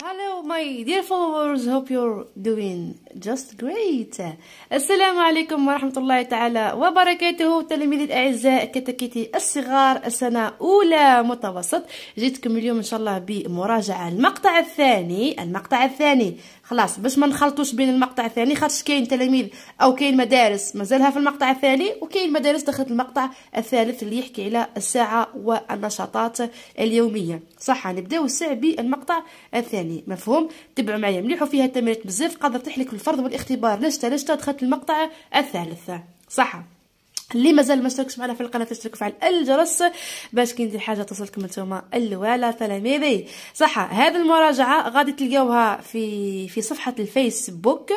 Hello my dear followers, hope you're doing just great. السلام عليكم ورحمة الله تعالى وبركاته تلاميذي الأعزاء كتاكيتي الصغار السنة أولى متوسط جيتكم اليوم إن شاء الله بمراجعة المقطع الثاني المقطع الثاني خلاص باش ما نخلطوش بين المقطع الثاني خاطرش كاين تلاميذ أو كاين مدارس مازالها في المقطع الثاني وكاين مدارس دخلت المقطع الثالث اللي يحكي على الساعة والنشاطات اليومية صح نبداو الساعة بالمقطع الثاني يعني مفهوم تبعوا معايا مليح وفيها تمرينات بزاف قادر تحلك في الفرض والاختبار لشتا لشتا دخلت المقطع الثالث صح اللي مازال ما اشتركش معنا في القناه تشترك فعل الجرس باش كي ندير حاجه توصلكم نتوما الاولى تلاميذي صح هذه المراجعه غادي تلقاوها في في صفحه الفيسبوك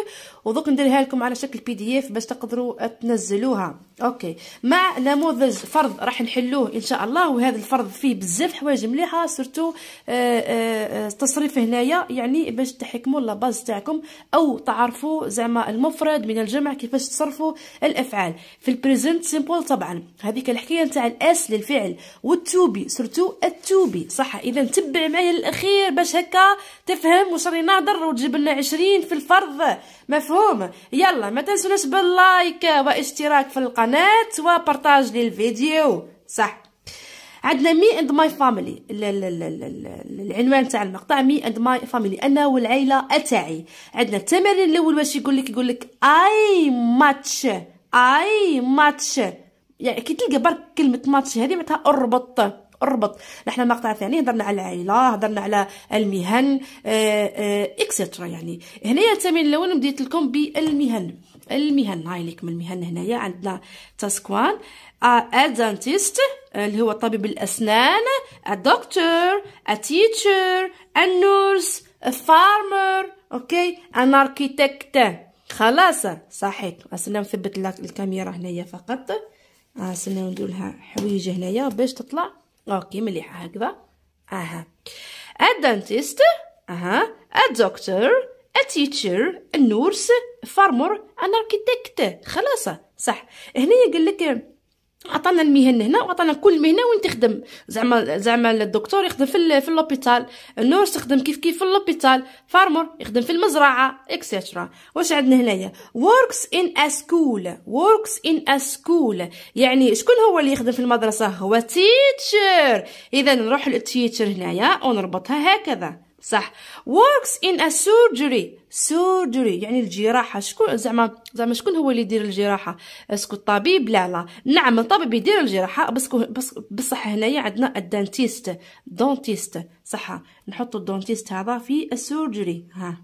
ودوك نديرها لكم على شكل بي دي اف باش تقدروا تنزلوها اوكي مع نموذج فرض راح نحلوه ان شاء الله وهذا الفرض فيه بزاف حوايج مليحه سورتو التصريف آه، آه، آه، هنايا يعني باش تحكموا لاباز تاعكم او تعرفوا زعما المفرد من الجمع كيفاش تصرفوا الافعال في البريزنت سيمبل طبعا هذيك الحكايه نتاع الاس للفعل والتوبي سورتو التوبي صح اذا تبع معايا للاخير باش هكا تفهم واش راني نهضر وتجيب لنا 20 في الفرض مفهوم يلا ما تنسوناش باللايك واشتراك في القناه القناه وبارطاج لي الفيديو صح عندنا مي اند ماي فاميلي العنوان تاع المقطع مي اند ماي فاميلي انا والعائله تاعي عندنا التمرين الاول واش يقول لك يقول لك اي ماتش اي ماتش يعني كي تلقى برك كلمه ماتش هذه معناتها اربط اربط نحن المقطع الثاني هضرنا على العائله هضرنا على المهن اكسترا آه، آه، يعني هنايا التمرين الاول بديت لكم بالمهن المهن هاي لكم المهن هنايا عندنا تاسكوان ا دانتيست اللي هو طبيب الاسنان ا ا نورس النورس فارمر اوكي ان اركيتكت خلاص صحيت استنى نثبت الكاميرا هنايا فقط استنى ندير لها حويجه هنايا باش تطلع اوكي مليحه هكذا اها ا دانتيست اها ا دكتور A teacher, a nurse, a farmer, an architect. خلاص صح هنايا قال لك عطانا المهن هنا وعطانا كل مهنه وين تخدم زعما زعما الدكتور يخدم في في لوبيتال النورس يخدم كيف كيف في لوبيتال فارمر يخدم في المزرعه اكسترا واش عندنا هنايا وركس ان a school works in يعني شكون هو اللي يخدم في المدرسه هو تيتشر اذا نروح للتيتشر هنايا ونربطها هكذا صح works in a surgery surgery يعني الجراحه شكون زعما زعما شكون هو اللي يدير الجراحه اسكو الطبيب لا لا نعم الطبيب يدير الجراحه بس بس بصح هنايا عندنا الدانتيست دونتيست صح نحطو الدونتيست هذا في السورجري ها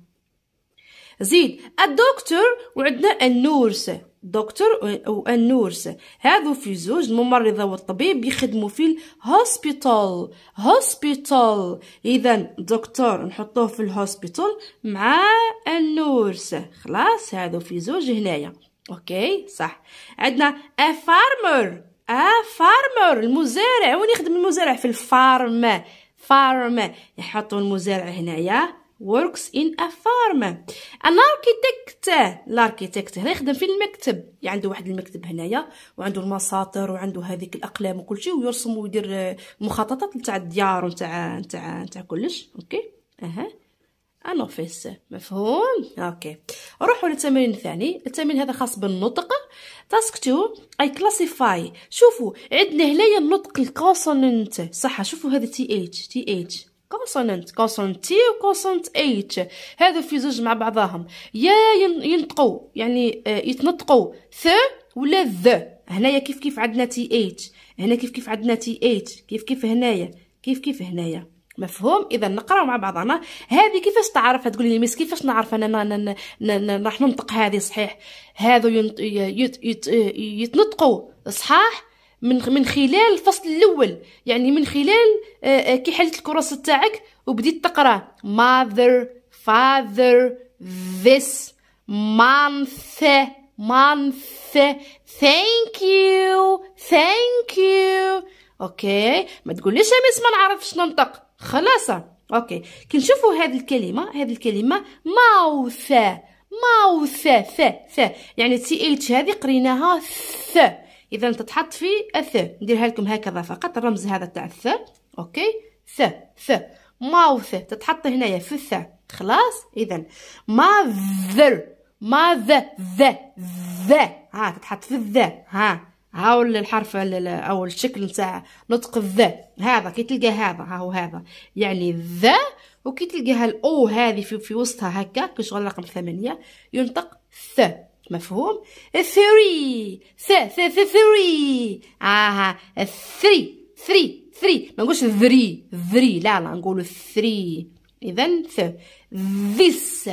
زيد الدكتور وعندنا النورس دكتور والنورس هادو في زوج الممرضه والطبيب يخدموا في الهوسبيتال هوسبيتال اذا دكتور نحطوه في الهوسبيتال مع النورس خلاص هادو في زوج هنايا اوكي صح عندنا ا فارمر ا فارمر المزارع وين يخدم المزارع في الفارم فارم يحطوا المزارع هنايا works in a farm an architect الاركيتكت هنا يخدم في المكتب يعني عنده واحد المكتب هنايا وعنده المساطر وعنده هذيك الاقلام وكل شيء ويرسم ويدير آه، مخططات نتاع الديار ونتاع نتاع نتاع كلش اوكي اها ان اوفيس مفهوم اوكي نروحوا للتمرين الثاني التمرين هذا خاص بالنطق تاسك 2 اي كلاسيفاي شوفوا عندنا هنايا النطق الكونسوننت صح شوفوا هذا تي اتش تي اتش كونسوننت كونسونت تي وكونسونت ايتش هادو في زوج مع بعضهم يا ينطقوا يعني آه، يتنطقوا ث ولا ذ هنايا كيف كيف عندنا تي ايتش هنا كيف كيف عندنا تي ايتش كيف كيف هنايا كيف كيف هنايا مفهوم اذا نقراو مع بعضنا هذه كيفاش تعرف تقول لي ميس كيفاش نعرف انا راح ننطق هذه صحيح هذو آه، يتنطقوا صحاح من من خلال الفصل الاول يعني من خلال آه، آه، كي حلت الكراسه تاعك وبديت تقرا mother father this month month thank you thank you اوكي ما تقوليش يا ما نعرفش ننطق خلاصه اوكي كي نشوفوا هذه الكلمه هذه الكلمه ماوث ماوث ف ف يعني تي اتش هذه قريناها ث اذا تتحط في الث نديرها لكم هكذا فقط الرمز هذا تاع الثاء اوكي ثاء ثاء ماوث تتحط هنايا في الث خلاص اذا ماذر mother ذ ذ ها تتحط في الذ ها هاو الحرف او الشكل نتاع نطق الذ هذا كي تلقى هذا ها هو هذا يعني ذا وكي تلقى هالاو هذه في, في وسطها هكا كي شغل رقم ثمانية ينطق ث مفهوم ثري ثري آها ثري ثري ثري ما نقولش ذري ذري لا لا نقولو ثري إذا ث ذس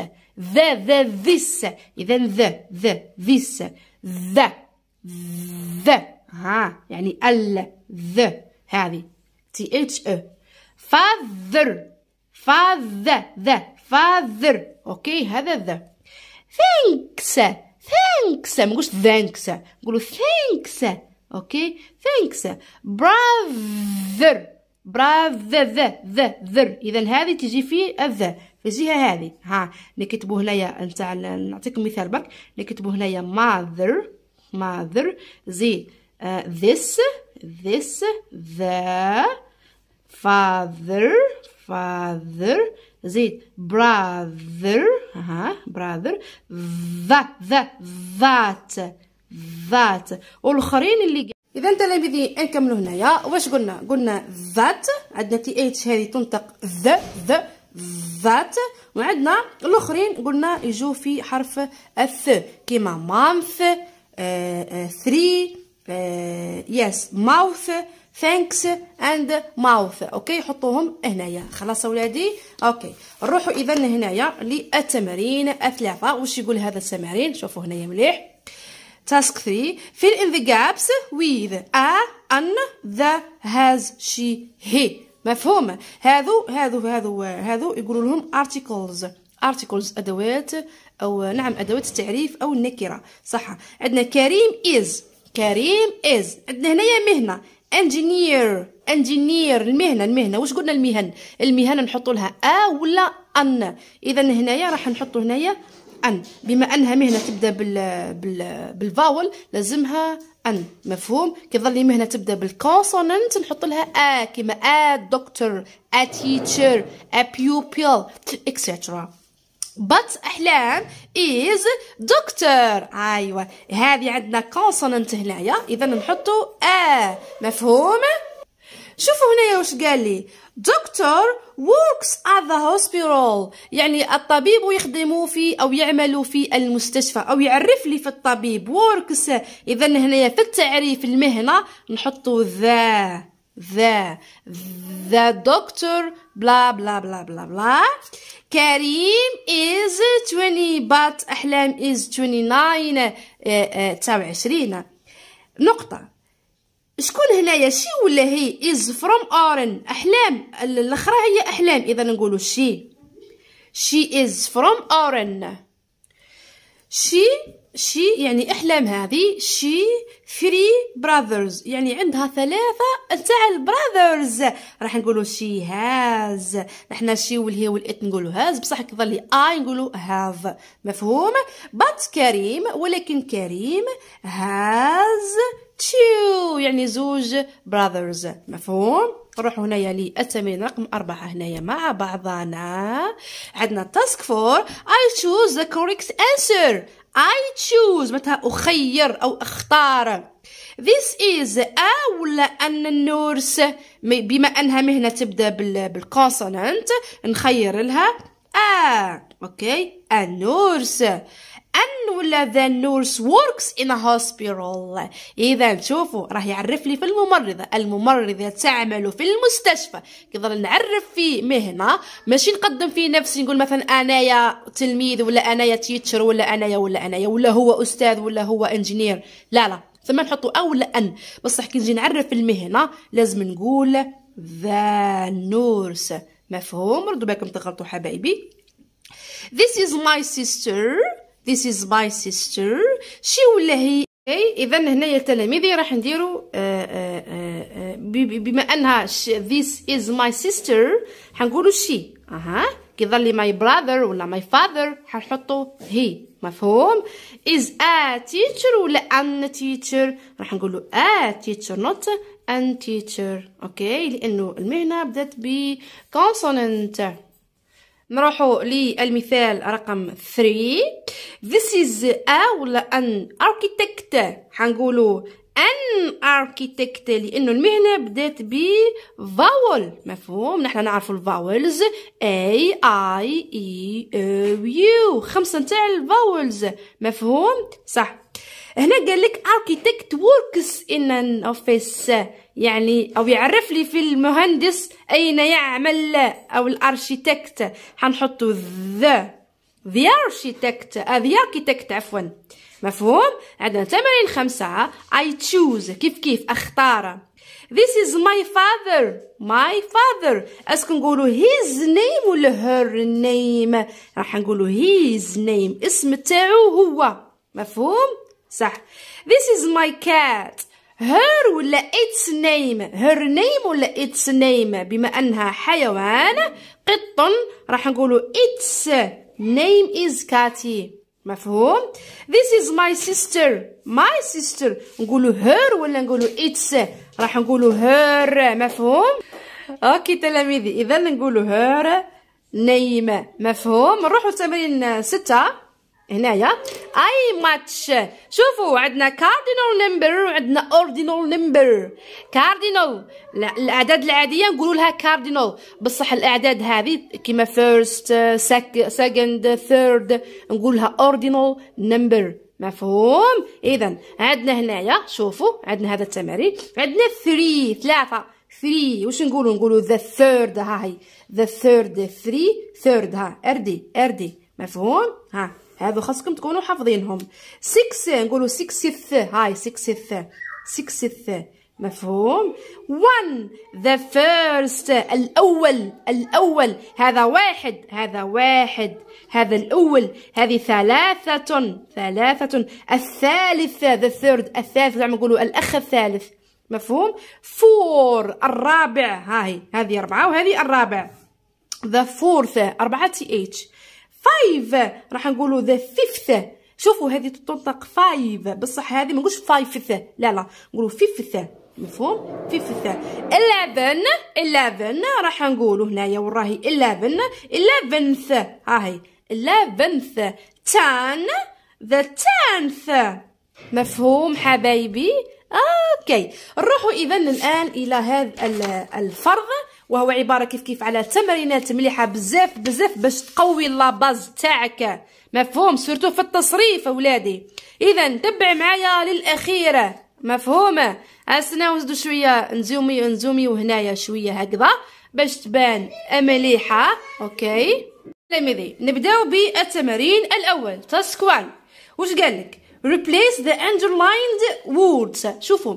ذا ذا ذس إذا ذا ذا ذس ذا ذا ها يعني ال ذا هذه تي اتش او فاذر فاذا ذا فاذر اوكي هذا ذا ثانكس ثانكس ما نقولش ثانكس نقولوا ثانكس اوكي ثانكس براذر براذ ذا ذا ذر اذا هذه تجي في الذ في الجهه هذه ها نكتبوا هنايا نتاع نعطيكم مثال برك نكتبوا هنايا ماذر ماذر زي ذس ذس ذا فاذر فاذر زيد براذر ها براذر ذا ذا ذات ذات والاخرين اللي اذا تلاميذي نكملوا هنايا واش قلنا قلنا ذات عندنا تي اتش هذه تنطق ذ ذ ذات وعندنا الاخرين قلنا يجوا في حرف الث كيما مانث ثري يس ماوث ثانكس اند ماوث اوكي حطوهم هنايا خلاص اولادي اوكي نروحوا اذا هنايا للتمارين الثلاثه واش يقول هذا التمارين شوفوا هنايا مليح تاسك 3 fill in the gaps with a an the has she he مفهوم هذو هذو هذو هذو يقولوا لهم articles articles ادوات او نعم ادوات التعريف او النكره صح عندنا كريم از كريم از عندنا هنايا مهنه انجينير انجينير المهنه المهنه واش قلنا المهن المهن نحطوا لها ا ولا ان اذا هنايا راح نحطوا هنايا ان بما انها مهنه تبدا بال بال بالفاول لازمها ان مفهوم كي ظل مهنه تبدا بالكونسوننت نحط لها ا كيما ا دكتور ا تيتشر ا بيوبيل اكسترا but احلام is دكتور ايوا هذه عندنا كونسوننت هنايا اذا نحطوا ا مفهوم شوفوا هنايا واش قال لي دكتور works at the hospital يعني الطبيب يخدم في او يعمل في المستشفى او يعرف لي في الطبيب works اذا هنايا في التعريف المهنه نحطوا ذا ذا the doctor بلا بلا بلا بلا بلا كريم is 20 but أحلام is 29 29 eh, eh, نقطة شكون هنايا شي ولا هي is from أورن أحلام الأخرى هي أحلام إذا نقولوا شي she is from أورن she شي يعني احلام هذه شي ثري براذرز يعني عندها ثلاثه تاع البراذرز راح نقولوا شي هاز نحنا شي والهي والات نقولوا هاز بصح كيظل لي اي نقولوا هاف مفهوم بات كريم ولكن كريم هاز تو يعني زوج براذرز مفهوم نروحوا هنايا للتمرين رقم أربعة هنايا مع بعضنا عندنا تاسك فور اي تشوز ذا كوريكت انسر I choose متى أخير أو أختار This is A ولا أن النورس بما أنها مهنة تبدأ بالconsonant نخير لها A آه، أوكي النورس أن ولا ذا نورس وركس ان هوسبيتال إذا شوفوا راه يعرف لي في الممرضة الممرضة تعمل في المستشفى كذا نعرف في مهنة ماشي نقدم في نفسي نقول مثلا أنايا تلميذ ولا أنايا تيتشر ولا أنايا ولا أنايا ولا هو أستاذ ولا هو إنجينير لا لا ثم نحطوا أو لا أن بصح كي نجي نعرف المهنة لازم نقول ذا نورس مفهوم ردوا بالكم تغلطوا حبايبي This is my sister This is my sister. She ولا هي اذا هنايا تلاميذي راح نديرو آه، آه، آه، بما انها this is my sister حنقولو شي اها كي ظلي لي my brother ولا my father حنحطو هي مفهوم is a teacher ولا an teacher راح نقولو a teacher not an teacher اوكي لانه المهنه بدات consonant نروحو للمثال رقم 3 this is a ولا an architect حنقولو ان اركيتكت لانه المهنه بدات ب فاول مفهوم نحن نعرفوا الفاولز اي اي اي او e, يو خمسه نتاع الفاولز مفهوم صح هنا قال لك اركيتكت works in an office يعني او يعرف لي في المهندس اين يعمل او الارشيتكت حنحطو the the architect ذا آه، the architect عفوا مفهوم عندنا تمارين خمسة اي تشوز كيف كيف اختار This is my father my father اسكو نقولو his name ولا her name راح نقولو his name اسم تاعو هو مفهوم صح this is my cat her ولا its name her name ولا its name بما أنها حيوان قط راح نقولوا its name is كاتي مفهوم this is my sister my sister نقولوا her ولا نقولوا its راح نقولوا her مفهوم اوكي تلاميذي اذا نقولوا her name مفهوم نروحوا لتمرين ستة هنايا اي ماتش شوفوا عندنا كاردينال نمبر وعندنا اوردينال نمبر كاردينال الاعداد العاديه نقولوا لها كاردينال بصح الاعداد هذه كيما فيرست سكند ثيرد نقول لها اوردينال نمبر مفهوم اذا عندنا هنايا شوفوا عندنا هذا التمارين عندنا 3 3 3 واش نقولوا نقولوا ذا ثيرد ها هي ذا ثيرد 3 ثيرد ها اردي اردي مفهوم ها هذو خاصكم تكونوا حافظينهم سيكس نقولوا سكس ث هاي سكس ث سكس ث مفهوم وان ذا فيرست الأول الأول هذا واحد هذا واحد هذا الأول هذه ثلاثة ثلاثة الثالث ذا ثيرد الثالث زعما نقولوا الأخ الثالث مفهوم فور الرابع هاي هذه أربعة وهذه الرابع ذا فورث أربعة اتش فايف راح نقولوا ذا فيفث شوفوا هذه تنطق فايف بصح هذه ما نقولش فايفث لا لا نقولوا فيفث مفهوم فيفث 11 11 راح نقولوا هنايا وراهي 11 11th ها هي 11th 10 مفهوم حبايبي اوكي نروحوا اذا الان الى هذا الفرض وهو عباره كيف كيف على تمرينات مليحه بزاف بزاف باش تقوي لاباز تاعك مفهوم سورتو في التصريف اولادي اذا تبع معايا للاخيره مفهومه اسنا وزدو شويه نزومي نزومي وهنايا شويه هكذا باش تبان مليحه اوكي تلاميذي نبداو بالتمارين الاول تاسك 1 واش قالك ريبليس ذا اندرلايند words شوفوا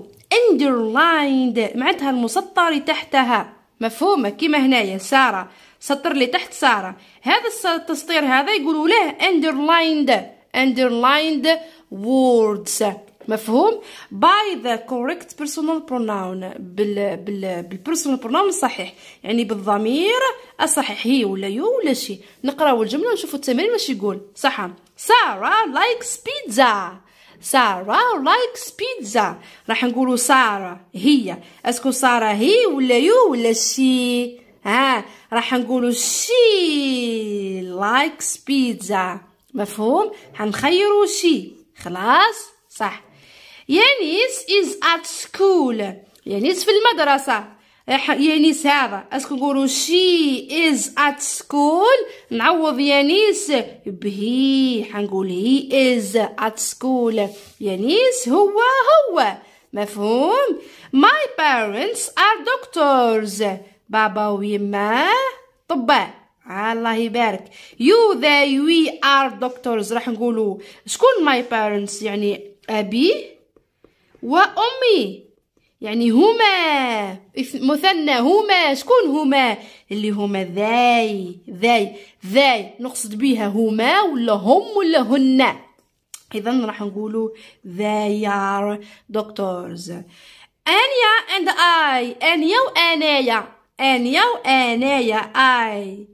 اندرلايند معناتها المسطر تحتها مفهومه كيما هنايا ساره سطر اللي تحت ساره هذا التسطير هذا يقولوا له underlined underlined words مفهوم by the correct personal pronoun بال بال بالpersonal pronoun الصحيح يعني بالضمير الصحيح هي ولا يو ولا شي نقراو الجمله ونشوفوا التمرين واش يقول صح ساره لايكس بيتزا سارة لايكس بيتزا راح نقولوا سارة هي اسكو سارة هي ولا يو ولا شي ها راح نقولوا شي لايكس بيتزا مفهوم حنخيروا شي خلاص صح يانيس از ات سكول يانيس في المدرسة يانيس هذا اسكو نقولو شي از ات سكول نعوض يانيس بهي حنقول هي از ات سكول يانيس هو هو مفهوم my parents are doctors بابا ويما طباء الله يبارك you they we are doctors راح نقولو شكون my parents يعني ابي وامي يعني هما مثنى هما شكون هما اللي هما ذاي ذاي ذاي نقصد بها هما ولا هم ولا هن اذا راح نقولوا they are doctors انيا اند اي انيا وانايا انيا وانايا اي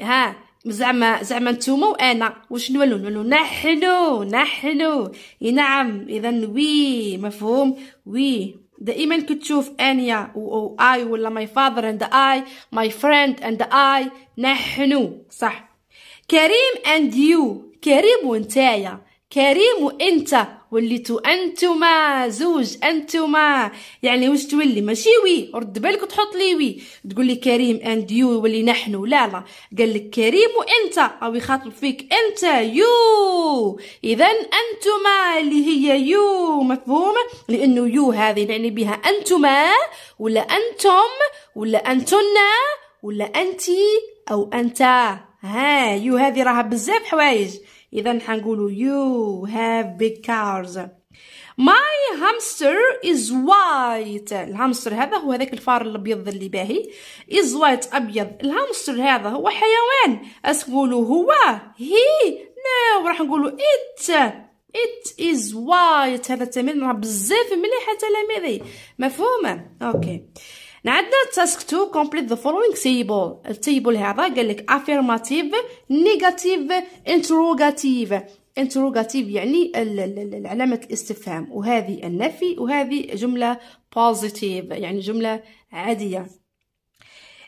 ها زعما زعما نتوما وانا وشنو نولو نولو نحنو نحنو نعم اذا وي مفهوم وي دائما كتشوف انيا و اي ولا ماي فاذر اند اي ماي فريند اند اي نحن صح كريم اند يو كريم وانتايا كريم وانت وليتو انتما زوج انتما يعني واش تولي ماشي وي رد بالك وتحط لي وي تقول لي كريم اند يو يولي نحن لا لا قال لك كريم وانت او يخاطب فيك انت يو اذا انتما اللي هي يو مفهوم لانه يو هذه نعني بها انتما ولا انتم ولا انتن ولا انت او انت ها يو هذه راها بزاف حوايج اذا حنقولوا you have big cars my hamster is white الهامستر هذا هو هذاك الفار الابيض اللي باهي is white ابيض الهامستر هذا هو حيوان اسقولوا هو he نو راح نقولوا it it is white هذا التمرين راه بزاف مليح تلاميذي مفهومه اوكي okay. عندنا تاسك 2 كومبليت ذا فولوينغ تيبل التيبل هذا قال لك افيرماتيف نيجاتيف انتروغاتيف انتروغاتيف يعني علامه الاستفهام وهذه النفي وهذه جمله بوزيتيف يعني جمله عاديه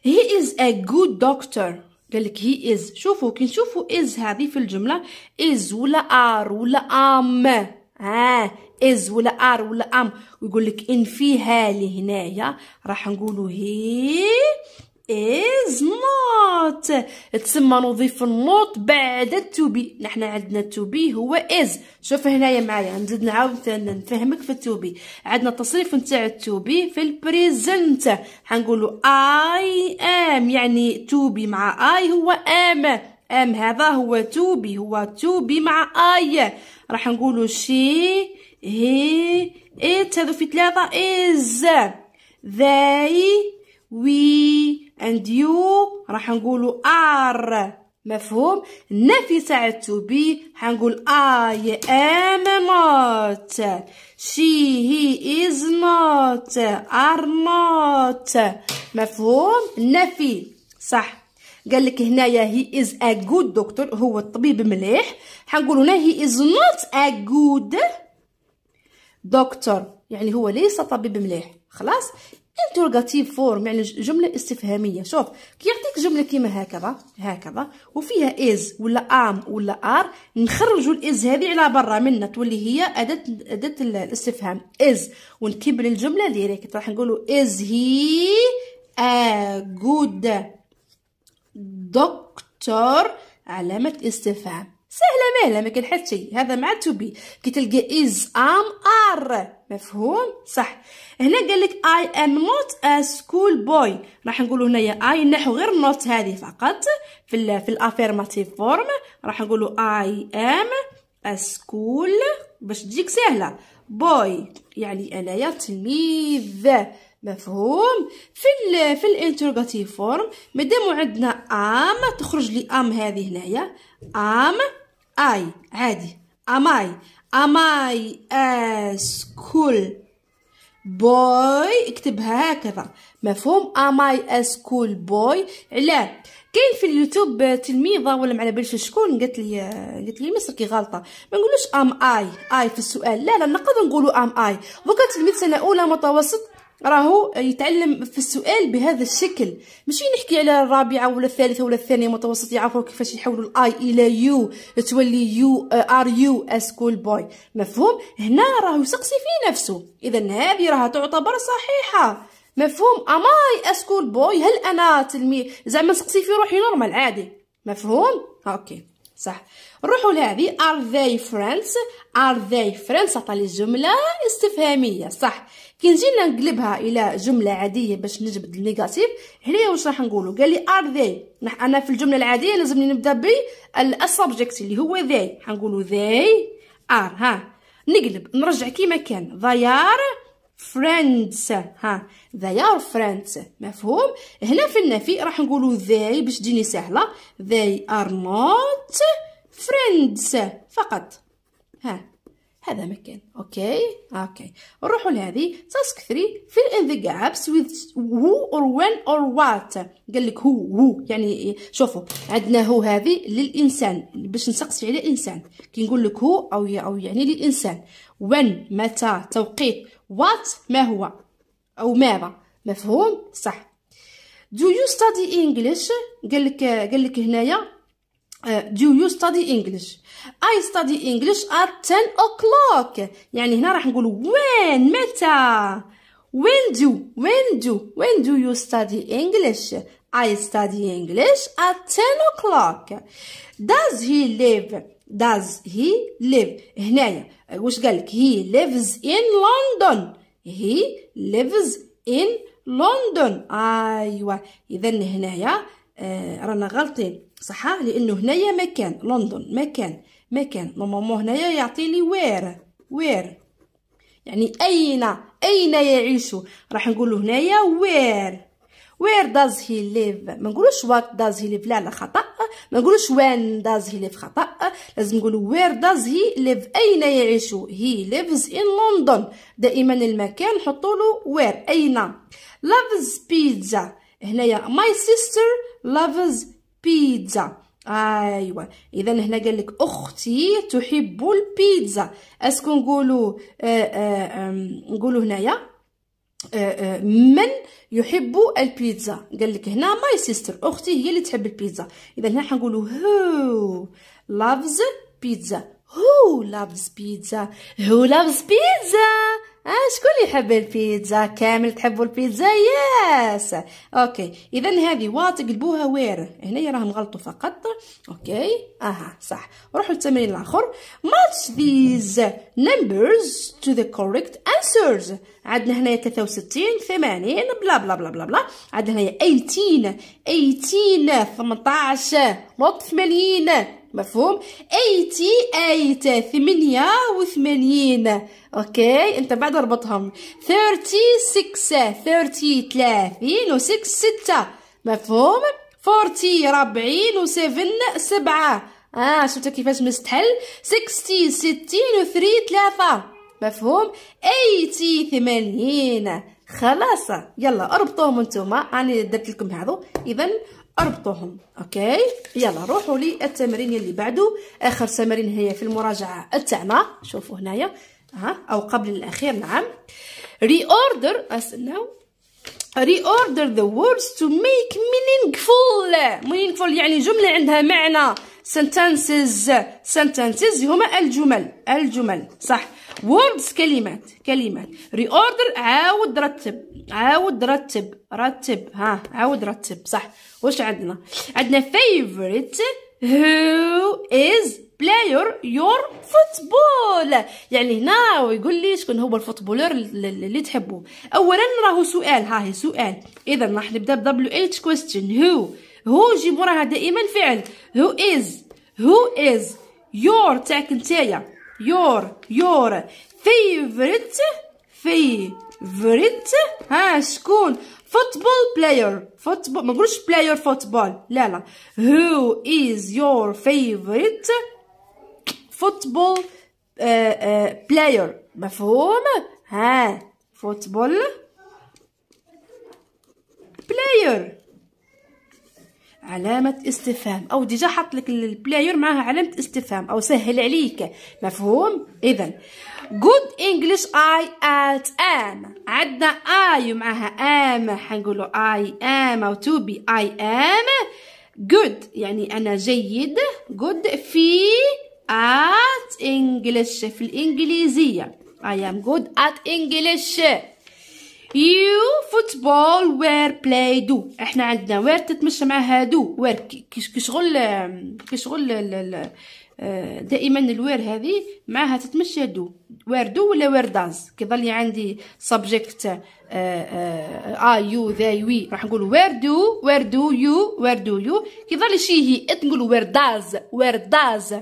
هي از ا جود دكتور قال لك هي از شوفوا كي نشوفوا از هذه في الجمله از ولا ار ولا ام آه، ها از ولا ار ولا ام ويقول لك ان فيها هنايا راح نقولوا هي is not تسمى نضيف النوت بعد التوبي بي نحن عندنا التوبي هو is شوف هنايا معايا نزيد نعاود نفهمك في التوبي عندنا التصريف نتاع التوبي في البريزنت حنقولوا I am يعني توبي مع I هو am am هذا هو توبي هو توبي مع I راح نقولوا she هي إيه، ات إيه هادو في ثلاثة از they وي اند يو راح نقولوا ار مفهوم النفي تاع بي حنقول اي ام نوت شي هي از نوت ار نوت مفهوم نفي صح قال لك هنايا هي از ا good دكتور هو الطبيب مليح حنقول هنا هي از نوت ا good دكتور يعني هو ليس طبيب مليح خلاص انتروغاتيف فورم يعني جمله استفهاميه شوف كيعطيك جمله كيما هكذا هكذا وفيها از ولا ام ولا ار نخرجوا الاز هذه على برا منها تولي هي اداه اداه الاستفهام از ونكبر الجمله ديريكت راح نقولوا از هي ا جود دكتور علامه استفهام سهله مهله ما كان حتى شيء هذا مع تو بي كي تلقى از ام ار مفهوم صح هنا قال لك اي ام نوت ا سكول بوي راح نقولوا هنايا اي نحو غير نوت هذه فقط في الـ في الافيرماتيف فورم راح نقولوا اي ام ا سكول باش تجيك سهله بوي يعني انايا تلميذ مفهوم في ال في الانتروغاتيف فورم مادام عندنا ام تخرج لي ام هذه هنايا ام اي عادي اماي اماي اسكول بوي اكتبها هكذا مفهوم اماي اسكول بوي علاه كاين في اليوتيوب تلميذه ولا ما على بالش شكون قالت لي قالت لي مصر كي غلطه ما نقولوش ام اي اي في السؤال لا لا نقدر نقولوا ام اي دوكا تلميذ سنه اولى متوسط راهو يتعلم في السؤال بهذا الشكل ماشي نحكي على الرابعه ولا الثالثه ولا الثانيه متوسط يعرفوا كيفاش يحولوا الاي الى يو تولي يو ار يو اسكول بوي مفهوم هنا راهو يسقسي في نفسه اذا هذه راها تعتبر صحيحه مفهوم اماي اسكول بوي هل انا تلميذ زعما نسقسي في روحي نورمال عادي مفهوم اوكي صح نروحوا لهذه are they ار are they عطى عطاني جمله استفهاميه صح كي نجينا نقلبها الى جمله عاديه باش نجبد النيجاتيف هنا واش راح نقولوا قال لي ار they انا في الجمله العاديه لازمني نبدا بالسبجكت اللي هو ذي حنقولوا ذي ار ها نقلب نرجع كيما كان they فريندز ها they فريندز مفهوم هنا في النفي راح نقولوا ذي باش تجيني سهله ذي ار not فريندز فقط ها هذا مكان اوكي اوكي نروحوا لهذه تاسك 3 fill ان ذا جابس وذ هو اور وين اور وات قال لك هو هو يعني شوفوا عندنا هو هذه للانسان باش نسقسي على الانسان كي نقول لك هو او او يعني للانسان وين متى توقيت وات ما هو او ماذا مفهوم صح do you study english قال لك قال لك هنايا do you study English? I study English at 10 o'clock. يعني هنا راح نقول وين متى وين do وين do وين do you study English? I study English at 10 o'clock. Does he live? Does he live? هنايا واش قالك he lives in London. He lives in London. ايوا اذا هنايا آه رانا غلطين صح لانه هنايا مكان لندن مكان مكان نورمالمون هنايا يعطي لي وير وير يعني اين اين يعيش راح نقولوا هنايا وير وير داز هي ليف ما نقولوش وات داز هي ليف لا لا خطا ما نقولوش وين داز هي ليف خطا لازم نقولوا وير داز هي ليف اين يعيش هي ليفز ان لندن دائما المكان نحطوا له وير اين لافز بيتزا هنايا ماي سيستر لافز بيتزا ايوا اذا هنا قال لك اختي تحب البيتزا اسكو نقولوا نقولوا آه، آه، هنايا آه، من يحب البيتزا قال لك هنا ماي سيستر اختي هي اللي تحب البيتزا اذا هنا حنقولوا هو لافز بيتزا هو لافز بيتزا هو لافز بيتزا آه شكون يحب البيتزا كامل تحبوا البيتزا ياس اوكي اذا هذه واط قلبوها وير هنا راه غلطوا فقط اوكي اها صح روحوا للتمرين الاخر ماتش these نمبرز تو ذا كوريكت انسرز عندنا هنايا 63 80 بلا بلا بلا بلا بلا عندنا هنايا 18 18 18 80 مفهوم ايتي ايت ثمانية وثمانين اوكي انت بعد اربطهم ثيرتي سكس ثيرتي ثلاثين وسكس ستة مفهوم فورتي ربعين وسفن سبعة اه شفت كيفاش مستحل سكستي ستين وثري ثلاثة مفهوم ايتي ثمانين خلاص يلا اربطوهم نتوما راني درت لكم هذا اذا اربطوهم اوكي يلا روحوا للتمرين اللي بعده اخر تمرين هي في المراجعه تاعنا شوفوا هنايا ها او قبل الاخير نعم ري اوردر استناو ري اوردر ذا ووردز تو ميك مينينغفول مينينغفول يعني جمله عندها معنى sentences sentences هما الجمل الجمل صح words كلمات كلمات reorder عاود رتب عاود رتب رتب ها عاود رتب صح واش عندنا عندنا favorite who is بلاير يور فوتبول يعني هنا ويقول لي شكون هو الفوتبولر اللي تحبه اولا راهو سؤال ها هي سؤال اذا راح نبدا ب دبليو اتش كويستشن هو هو جيب وراها دائما الفعل هو از هو از يور تاعك نتايا يور يور فيفرت فيفرت ها شكون فوتبول بلاير فوتبول ما نقولش بلاير فوتبول لا لا هو از يور فيفرت فوتبول بلاير مفهوم ها فوتبول علامة استفهام أو ديجا حط لك البلاير معاها علامة استفهام أو سهل عليك مفهوم إذا good English I at am عندنا I معها am حنقولوا I am أو to be I am good يعني أنا جيد good في at English في الإنجليزية I am good at English يو فوتبول وير بلاي دو احنا عندنا وير تتمشى مع هادو وير كيشغل كشغل آه، دائما الوير هذه معها تتمشى دو وير دو ولا وير داز كيظل لي عندي سبجكت آه، آه، ا يو آه وي راح نقول وير دو وير دو يو وير دو يو كيظل شي هي تقول وير داز وير داز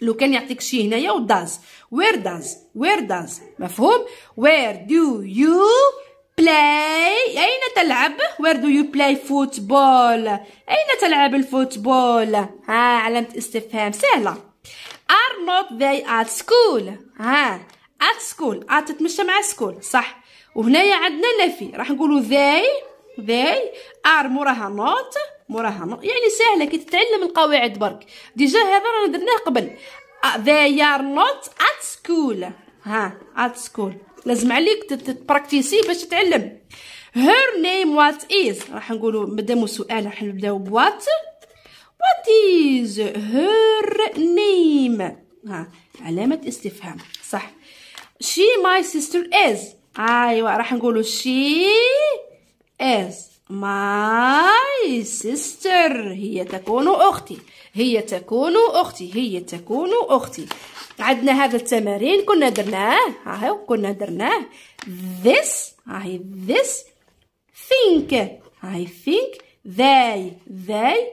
لو كان يعطيك شي هنايا و داز وير داز وير داز مفهوم وير دو يو بلاي اين تلعب وير دو يو بلاي فوتبول اين تلعب الفوتبول ها علامه استفهام سهله ار نوت ذي ات سكول ها ات سكول ات تتمشى مع سكول صح وهنايا عندنا نفي راح نقولوا ذي ذي ار موراها نوت مراها يعني سهله كي تتعلم القواعد برك ديجا هذا رانا درناه قبل uh, they are not at school ها at school لازم عليك تبراكتيسي باش تتعلم her name what is راح نقولوا مدام سؤال راح نبداو بوات what is her name ها علامه استفهام صح she my sister is ايوا راح نقولوا she is my sister هي تكون أختي هي تكون أختي هي تكون أختي عندنا هذا التمارين كنا درناه ها كنا درناه this هاي ذس ثينك هاي ثينك ذاي ذاي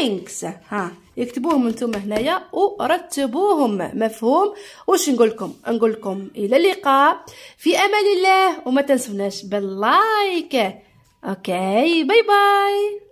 ثينكس ها يكتبوهم نتوما هنايا ورتبوهم مفهوم واش نقول لكم نقول لكم الى اللقاء في امان الله وما تنسوناش باللايك Okay, bye bye.